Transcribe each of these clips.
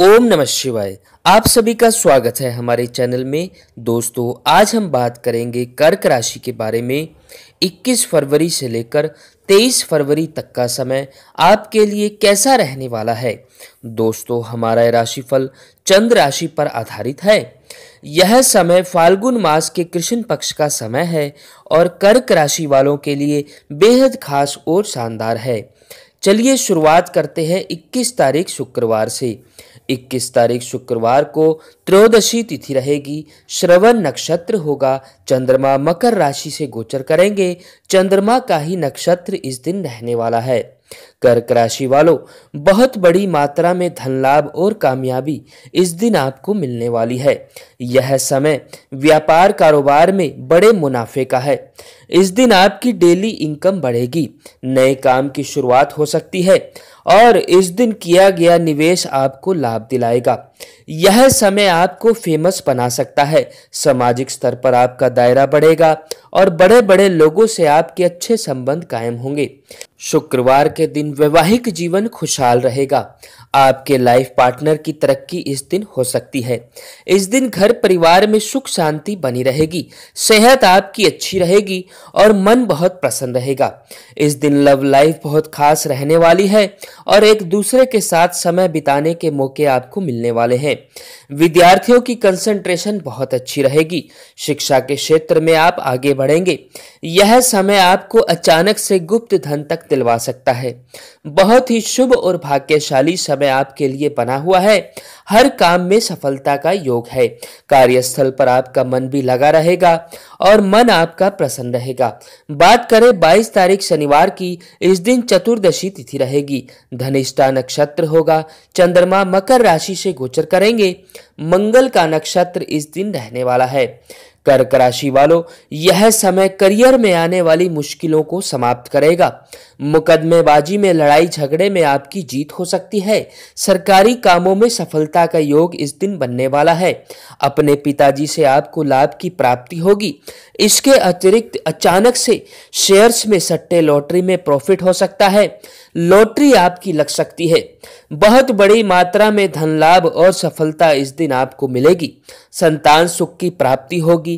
ओम नमः शिवाय आप सभी का स्वागत है हमारे चैनल में दोस्तों आज हम बात करेंगे कर्क राशि के बारे में 21 फरवरी से लेकर 23 फरवरी तक का समय आपके लिए कैसा रहने वाला है दोस्तों हमारा राशिफल चंद्र राशि पर आधारित है यह समय फाल्गुन मास के कृष्ण पक्ष का समय है और कर्क राशि वालों के लिए बेहद खास और शानदार है चलिए शुरुआत करते हैं 21 तारीख शुक्रवार से इक्कीस तारीख शुक्रवार को त्रयोदशी तिथि रहेगी श्रवण नक्षत्र होगा चंद्रमा मकर राशि से गोचर करेंगे चंद्रमा का ही नक्षत्र इस दिन रहने वाला है कर्क राशि वालों बहुत बड़ी मात्रा में धन लाभ और कामयाबी इस दिन आपको मिलने वाली है यह समय व्यापार कारोबार में बड़े मुनाफे का है इस दिन आपकी डेली इनकम बढ़ेगी नए काम की शुरुआत हो सकती है और इस दिन किया गया निवेश आपको लाभ दिलाएगा यह समय आपको फेमस बना सकता है सामाजिक स्तर पर आपका दायरा बढ़ेगा और बड़े बड़े लोगों से आपके अच्छे संबंध कायम होंगे शुक्रवार के दिन वैवाहिक जीवन खुशहाल रहेगा आपके लाइफ पार्टनर की तरक्की इस दिन हो सकती है इस दिन घर परिवार में सुख शांति बनी रहेगी सेहत आपकी अच्छी रहेगी और मन बहुत प्रसन्न रहेगा इस दिन लव लाइफ बहुत खास रहने वाली है और एक दूसरे के साथ समय बिताने के मौके आपको मिलने वाले हैं विद्यार्थियों की कंसंट्रेशन बहुत अच्छी रहेगी शिक्षा के क्षेत्र में आप आगे बढ़ेंगे यह समय आपको अचानक से गुप्त धन तक दिलवा सकता है बहुत ही शुभ और भाग्यशाली समय आपके लिए बना हुआ है हर काम में सफलता का योग है कार्यस्थल पर आपका मन भी लगा रहेगा और मन आपका प्रसन्न रहेगा बात करें 22 तारीख शनिवार की इस दिन चतुर्दशी तिथि रहेगी धनिष्ठा नक्षत्र होगा चंद्रमा मकर राशि से गोचर करेंगे मंगल का नक्षत्र इस दिन रहने वाला है कर्क राशि वालों यह समय करियर में आने वाली मुश्किलों को समाप्त करेगा मुकदमेबाजी में लड़ाई झगड़े में आपकी जीत हो सकती है सरकारी कामों में सफलता का योग इस दिन बनने वाला है अपने पिताजी से आपको लाभ की प्राप्ति होगी इसके अतिरिक्त अचानक से शेयर्स में सट्टे लॉटरी में प्रॉफिट हो सकता है लॉटरी आपकी लग सकती है बहुत बड़ी मात्रा में धन लाभ और सफलता इस दिन आपको मिलेगी संतान सुख की प्राप्ति होगी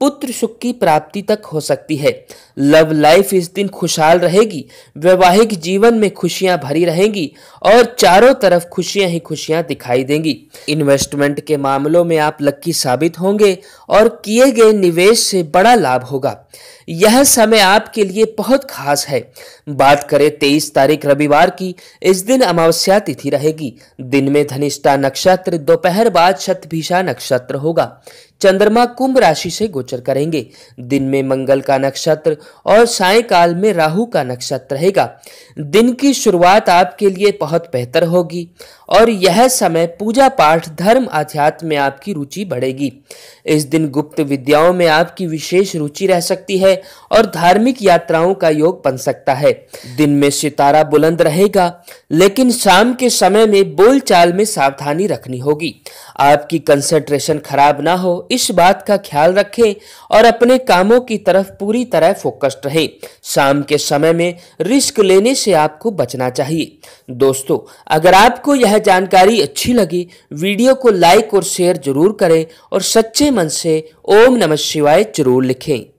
पुत्र सुख की प्राप्ति तक हो सकती है लव लाइफ इस दिन खुशहाल रहेगी वैवाहिक जीवन में खुशियां भरी रहेंगी और चारों तरफ खुशियां ही खुशियां दिखाई देंगी इन्वेस्टमेंट के मामलों में आप लक्की साबित होंगे और किए गए निवेश से बड़ा लाभ होगा यह समय आपके लिए बहुत खास है बात करें तेईस तारीख रविवार की इस दिन अमावस्या तिथि रहेगी दिन में धनिष्ठा नक्षत्र दोपहर बाद शतभिषा नक्षत्र होगा चंद्रमा कुंभ राशि से गुजर गोचर करेंगे दिन में मंगल का नक्षत्र और सायकाल में राहु का नक्षत्र रहेगा दिन की शुरुआत आपके लिए बहुत बेहतर होगी और यह समय पूजा पाठ धर्म अध्यात्म में आपकी रुचि बढ़ेगी इस दिन गुप्त विद्याओं में आपकी विशेष रुचि रह सकती है और धार्मिक यात्राओं का योग बन सकता है दिन में सितारा बुलंद रहेगा लेकिन शाम के समय में बोलचाल में सावधानी रखनी होगी आपकी कंसंट्रेशन खराब ना हो इस बात का ख्याल रखें और अपने कामों की तरफ पूरी तरह फोकस्ड रहे शाम के समय में रिस्क लेने से आपको बचना चाहिए दोस्तों अगर आपको यह जानकारी अच्छी लगी वीडियो को लाइक और शेयर जरूर करें और सच्चे मन से ओम नमः शिवाय जरूर लिखें